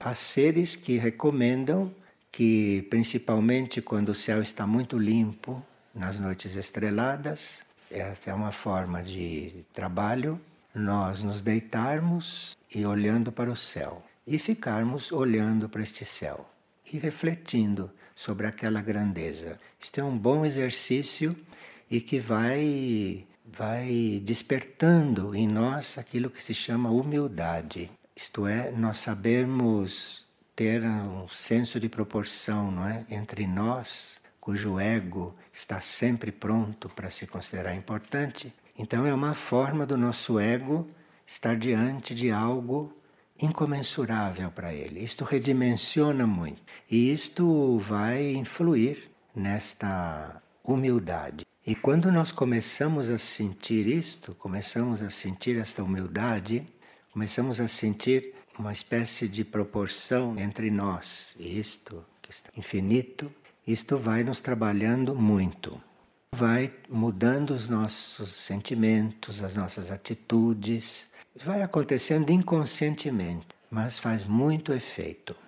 Há seres que recomendam que, principalmente quando o céu está muito limpo, nas noites estreladas, essa é uma forma de trabalho, nós nos deitarmos e olhando para o céu e ficarmos olhando para este céu e refletindo sobre aquela grandeza. Isto é um bom exercício e que vai vai despertando em nós aquilo que se chama humildade. Isto é, nós sabemos ter um senso de proporção, não é, entre nós, cujo ego está sempre pronto para se considerar importante. Então é uma forma do nosso ego estar diante de algo incomensurável para ele. Isto redimensiona muito e isto vai influir nesta humildade. E quando nós começamos a sentir isto, começamos a sentir esta humildade, começamos a sentir uma espécie de proporção entre nós isto, que está infinito, isto vai nos trabalhando muito. Vai mudando os nossos sentimentos, as nossas atitudes. Vai acontecendo inconscientemente, mas faz muito efeito.